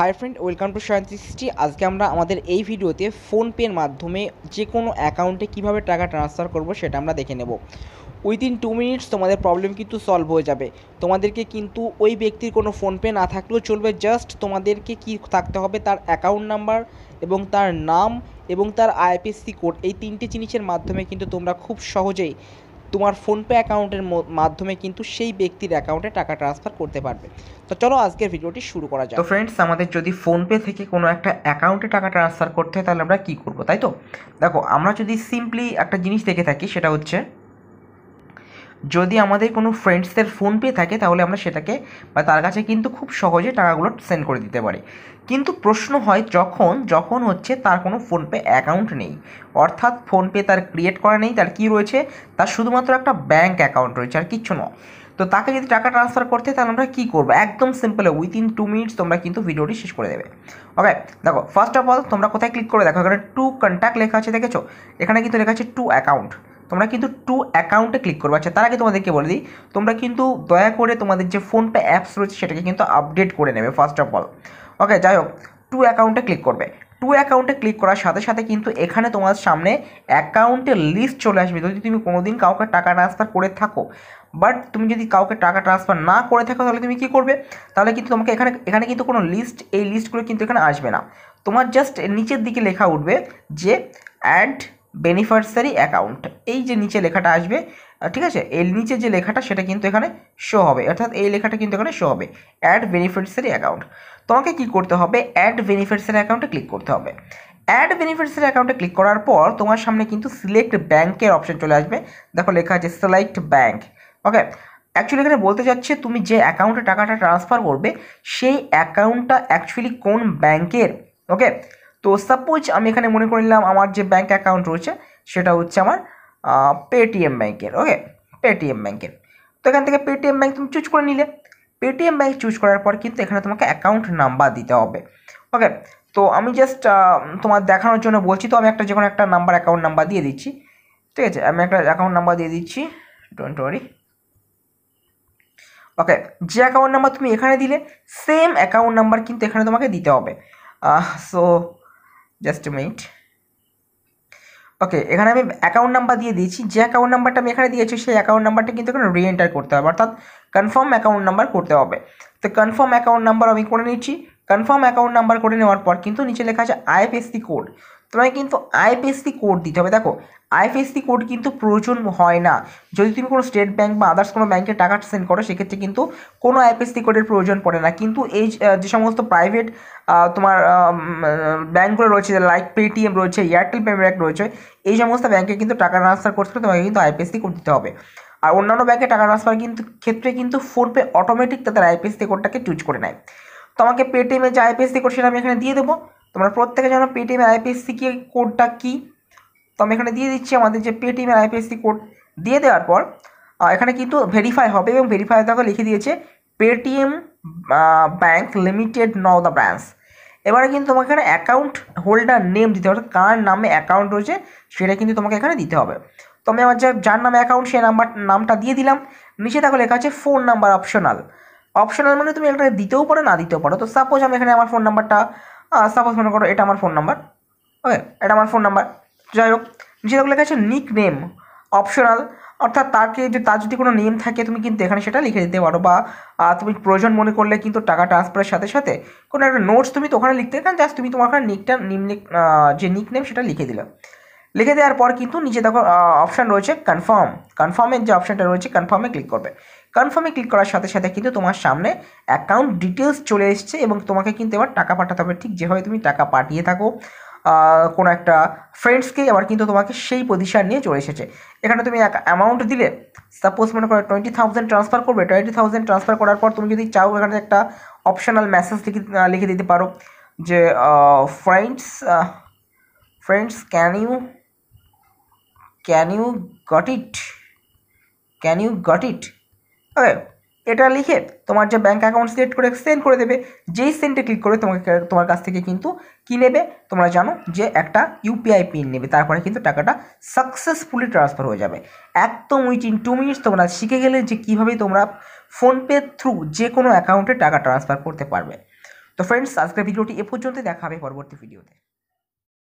high friend welcome to Sayan sixty আজকে আমরা আমাদের এই ভিডিওতে ফোনপের মাধ্যমে যে কোনো অ্যাকাউন্টে কিভাবে টাকা ট্রান্সফার করব সেটা আমরা দেখে নেব উইদিন টু মিনিটস তোমাদের প্রবলেম কিন্তু সলভ হয়ে যাবে তোমাদেরকে কিন্তু ওই ব্যক্তির কোনো ফোনপে না থাকলেও চলবে জাস্ট তোমাদেরকে কি থাকতে হবে তার অ্যাকাউন্ট নাম্বার এবং তার নাম এবং তার আইপিএসসি কোড এই তিনটি জিনিসের মাধ্যমে কিন্তু তোমরা খুব সহজেই তোমার ফোনপে অ্যাকাউন্টের মাধ্যমে কিন্তু সেই ব্যক্তির অ্যাকাউন্টে টাকা ট্রান্সফার করতে পারবে তো চলো আজকের ভিডিওটি শুরু করা যায় তো ফ্রেন্ডস আমাদের যদি ফোনপে থেকে কোনো একটা অ্যাকাউন্টে টাকা ট্রান্সফার করতে হয় তাহলে আমরা কী করবো তাই তো দেখো আমরা যদি সিম্পলি একটা জিনিস দেখে থাকি সেটা হচ্ছে যদি আমাদের কোনো ফ্রেন্ডসদের ফোনপে থাকে তাহলে আমরা সেটাকে বা তার কাছে কিন্তু খুব সহজে টাকাগুলো সেন্ড করে দিতে পারি কিন্তু প্রশ্ন হয় যখন যখন হচ্ছে তার কোনো ফোনপে অ্যাকাউন্ট নেই অর্থাৎ ফোনপে তার ক্রিয়েট করা নেই তার কি রয়েছে তার শুধুমাত্র একটা ব্যাঙ্ক অ্যাকাউন্ট রয়েছে আর কিচ্ছু নয় তো তাকে যদি টাকা ট্রান্সফার করতে তাহলে আমরা কী করবো একদম সিম্পল উইথিন টু মিনিটস তোমরা কিন্তু ভিডিওটি শেষ করে দেবে ওকে দেখো ফার্স্ট অফ অল তোমরা কোথায় ক্লিক করে দেখো এখানে টু কন্ট্যাক্ট লেখা আছে দেখেছো এখানে কিন্তু লেখা আছে টু অ্যাকাউন্ট তোমরা কিন্তু টু অ্যাকাউন্টে ক্লিক করবে আচ্ছা তার আগে তোমাদেরকে বলে দিই তোমরা কিন্তু দয়া করে তোমাদের যে ফোনপে অ্যাপস রয়েছে সেটাকে কিন্তু আপডেট করে নেবে ফার্স্ট অফ অল ওকে যাই হোক টু অ্যাকাউন্টে ক্লিক করবে টু অ্যাকাউন্টে ক্লিক করার সাথে সাথে কিন্তু এখানে তোমার সামনে অ্যাকাউন্টের লিস্ট চলে আসবে যদি তুমি কোনো দিন কাউকে টাকা ট্রান্সফার করে থাকো বাট তুমি যদি কাউকে টাকা ট্রান্সফার না করে থাকো তাহলে তুমি কী করবে তাহলে কিন্তু তোমাকে এখানে এখানে কিন্তু কোনো লিস্ট এই লিস্টগুলো কিন্তু এখানে আসবে না তোমার জাস্ট নিচের দিকে লেখা উঠবে যে অ্যাড বেনিফার্সারি অ্যাকাউন্ট এই যে নিচে লেখাটা আসবে ঠিক আছে এর নিচে যে লেখাটা সেটা কিন্তু এখানে শো হবে অর্থাৎ এই লেখাটা কিন্তু এখানে শো হবে অ্যাড বেনিফিটসারি অ্যাকাউন্ট তোমাকে কি করতে হবে অ্যাড বেনিফিটসারি অ্যাকাউন্টে ক্লিক করতে হবে অ্যাড বেনিফিটসারি অ্যাকাউন্টে ক্লিক করার পর তোমার সামনে কিন্তু সিলেক্ট ব্যাংকের অপশন চলে আসবে দেখো লেখা আছে সিলেক্ট ব্যাংক ওকে অ্যাকচুয়ালি এখানে বলতে চাচ্ছে তুমি যে অ্যাকাউন্টে টাকাটা ট্রান্সফার করবে সেই অ্যাকাউন্টটা অ্যাকচুয়ালি কোন ব্যাংকের ওকে তো সাপোজ আমি এখানে মনে করে নিলাম আমার যে ব্যাঙ্ক অ্যাকাউন্ট রয়েছে সেটা হচ্ছে আমার পেটিএম ব্যাঙ্কের ওকে পেটিএম ব্যাঙ্কের তো এখান থেকে পেটিএম ব্যাঙ্ক তুমি চুজ করে নিলে পেটিএম ব্যাঙ্ক চুজ করার পর কিন্তু এখানে তোমাকে অ্যাকাউন্ট নাম্বার দিতে হবে ওকে তো আমি জাস্ট তোমার দেখানোর জন্য বলছি তো আমি একটা যে কোনো একটা নাম্বার অ্যাকাউন্ট নাম্বার দিয়ে দিচ্ছি ঠিক আছে আমি একটা অ্যাকাউন্ট নাম্বার দিয়ে দিচ্ছি ডোন্ট ওয়ারি ওকে যে অ্যাকাউন্ট নাম্বার তুমি এখানে দিলে সেম অ্যাকাউন্ট নাম্বার কিন্তু এখানে তোমাকে দিতে হবে সো জাস্ট মিনিট ওকে এখানে আমি অ্যাকাউন্ট নাম্বার দিয়ে দিয়েছি যে অ্যাকাউন্ট নাম্বারটা আমি এখানে দিয়েছি সেই অ্যাকাউন্ট নাম্বারটা কিন্তু এখানে রি এন্টার করতে হবে অর্থাৎ কনফার্ম অ্যাকাউন্ট নাম্বার করতে হবে তো কনফার্ম অ্যাকাউন্ট নাম্বার আমি করে নিচ্ছি কনফার্ম অ্যাকাউন্ট নাম্বার করে নেওয়ার পর কিন্তু নিচে লেখা আছে আইএফএসসি কোড তোমাকে কিন্তু আইএফএসসি কোড দিতে হবে দেখো আইএফএসসি কোড কিন্তু প্রয়োজন হয় না যদি তুমি কোনো স্টেট ব্যাঙ্ক বা আদার্স কোনো ব্যাঙ্কে টাকা সেন্ড করো সেক্ষেত্রে কিন্তু কোনো আইএফএসসি কোডের প্রয়োজন পড়ে না কিন্তু এই যে সমস্ত প্রাইভেট তোমার ব্যাঙ্কগুলো রয়েছে লাইক পেটিএম রয়েছে এয়ারটেল পেমেন্ট ব্যাঙ্ক রয়েছে এই সমস্ত ব্যাঙ্কে কিন্তু টাকা ট্রান্সফার করতে তোমাকে কিন্তু আইএফএসসি কোড দিতে হবে আর অন্যান্য ব্যাঙ্কে টাকা ট্রান্সফার কিন্তু ক্ষেত্রে কিন্তু ফোনপে অটোমেটিক তাদের আইপিএসসি কোডটাকে চুজ করে নেয় তো আমাকে পেটিএমে যে আইপিএসসি কোড সেটা আমি এখানে দিয়ে দেবো তোমরা প্রত্যেকে জানো পেটিএম আইপিএসসি কি কোডটা কী তো আমি এখানে দিয়ে দিচ্ছি আমাদের যে পেটিএম আইপিএসসি কোড দিয়ে দেওয়ার পর এখানে কিন্তু ভেরিফাই হবে এবং ভেরিফাই তাকে লিখে দিয়েছে Paytm bank limited now the branch এবারে কিন্তু তোমাকে এখানে অ্যাকাউন্ট হোল্ডার নেম দিতে হবে কার নামে অ্যাকাউন্ট রয়েছে সেটা কিন্তু তোমাকে এখানে দিতে হবে তো আমি আমার যার নামে অ্যাকাউন্ট সে নাম্বার নামটা দিয়ে দিলাম নিচে তাকে লেখা আছে ফোন নাম্বার অপশনাল অপশনাল মানে তুমি এটা দিতেও পারো না দিতেও পারো তো সাপোজ আমি এখানে আমার ফোন নাম্বারটা সাপোজ হ্যাঁ, মনে করো এটা আমার ফোন নাম্বার ওকে এটা আমার ফোন নাম্বার যাই হোক যেরকম লেখা আছে নিক নেম অপশনাল অর্থাৎ তাকে যে তার যদি কোনো নেম থাকে তুমি কিন্তু এখানে সেটা লিখে দিতে পারো বা তুমি প্রয়োজন মনে করলে কিন্তু টাকা ট্রান্সফারের সাথে সাথে কোনো একটা নোটস তুমি তো ওখানে লিখতে কারণ জাস্ট তুমি তোমার ওখানে নিকটা নিম যে নিক নেম সেটা লিখে দিলে লিখে দেওয়ার পর কিন্তু নিচে দেখো অপশান রয়েছে কনফার্ম কনফার্মের যে অপশানটা রয়েছে কনফার্মে ক্লিক করবে কনফার্মে ক্লিক করার সাথে সাথে কিন্তু তোমার সামনে অ্যাকাউন্ট ডিটেলস চলে এসছে এবং তোমাকে কিন্তু এবার টাকা পাঠাতে হবে ঠিক যেভাবে তুমি টাকা পাঠিয়ে থাকো কোনো একটা ফ্রেন্ডসকে এবার কিন্তু তোমাকে সেই পজিশান নিয়ে চলে এসেছে এখানে তুমি এক অ্যামাউন্ট দিলে সাপোজ মনে করো টোয়েন্টি থাউজেন্ড ট্রান্সফার করবে টোয়েন্টি থাউজেন্ড ট্রান্সফার করার পর তুমি যদি চাও এখানে একটা অপশনাল মেসেজ লিখে লিখে দিতে পারো যে friends friends can you can you got it can you got it okay এটা লিখে তোমার যে ব্যাঙ্ক অ্যাকাউন্ট সিলেক্ট করে সেন্ড করে দেবে যেই সেন্ডে ক্লিক করে তোমাকে তোমার কাছ থেকে কিন্তু কী নেবে তোমরা জানো যে একটা ইউপিআই পিন নেবে তারপরে কিন্তু টাকাটা সাকসেসফুলি ট্রান্সফার হয়ে যাবে একদম উইথ ইন টু মিনিটস তোমরা শিখে গেলে যে কীভাবে তোমরা ফোনপে থ্রু যে কোনো অ্যাকাউন্টে টাকা ট্রান্সফার করতে পারবে তো ফ্রেন্ডস আজকের ভিডিওটি এ পর্যন্ত দেখা হবে পরবর্তী ভিডিওতে